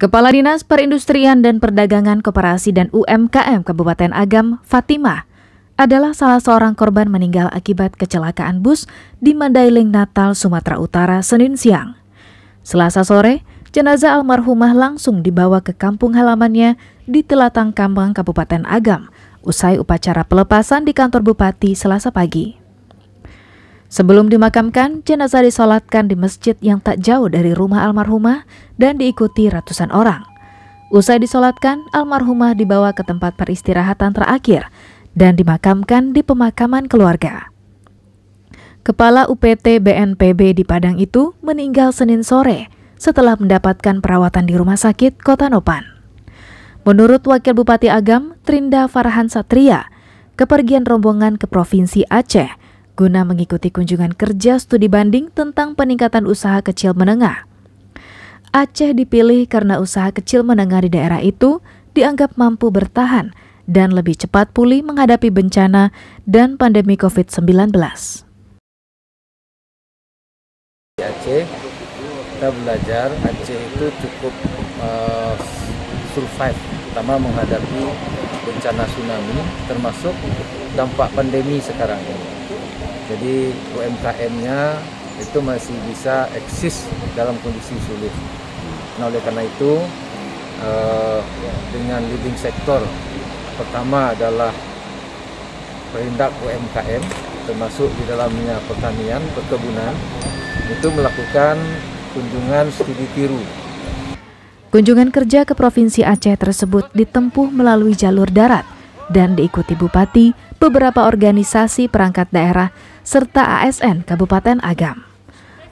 Kepala Dinas Perindustrian dan Perdagangan Koperasi dan UMKM Kabupaten Agam, Fatima, adalah salah seorang korban meninggal akibat kecelakaan bus di Mandailing Natal, Sumatera Utara, Senin siang. Selasa sore, jenazah almarhumah langsung dibawa ke kampung halamannya di Telatang Kambang, Kabupaten Agam, usai upacara pelepasan di kantor bupati selasa pagi. Sebelum dimakamkan, jenazah disolatkan di masjid yang tak jauh dari rumah almarhumah dan diikuti ratusan orang. Usai disolatkan, almarhumah dibawa ke tempat peristirahatan terakhir dan dimakamkan di pemakaman keluarga. Kepala UPT BNPB di Padang itu meninggal Senin sore setelah mendapatkan perawatan di rumah sakit Kota Nopan. Menurut Wakil Bupati Agam, Trinda Farhan Satria, kepergian rombongan ke Provinsi Aceh guna mengikuti kunjungan kerja studi banding tentang peningkatan usaha kecil menengah. Aceh dipilih karena usaha kecil menengah di daerah itu dianggap mampu bertahan dan lebih cepat pulih menghadapi bencana dan pandemi COVID-19. Di Aceh, kita belajar Aceh itu cukup uh, survive, terutama menghadapi bencana tsunami, termasuk dampak pandemi sekarang ini jadi UMKM-nya itu masih bisa eksis dalam kondisi sulit. Nah oleh karena itu uh, dengan leading sektor pertama adalah perindak UMKM termasuk di dalamnya pertanian, perkebunan itu melakukan kunjungan studi tiru Kunjungan kerja ke Provinsi Aceh tersebut ditempuh melalui jalur darat dan diikuti Bupati, beberapa organisasi perangkat daerah, serta ASN Kabupaten Agam.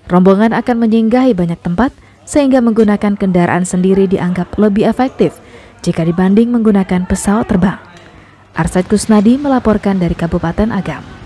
Rombongan akan menyinggahi banyak tempat, sehingga menggunakan kendaraan sendiri dianggap lebih efektif jika dibanding menggunakan pesawat terbang. Arsad Kusnadi melaporkan dari Kabupaten Agam.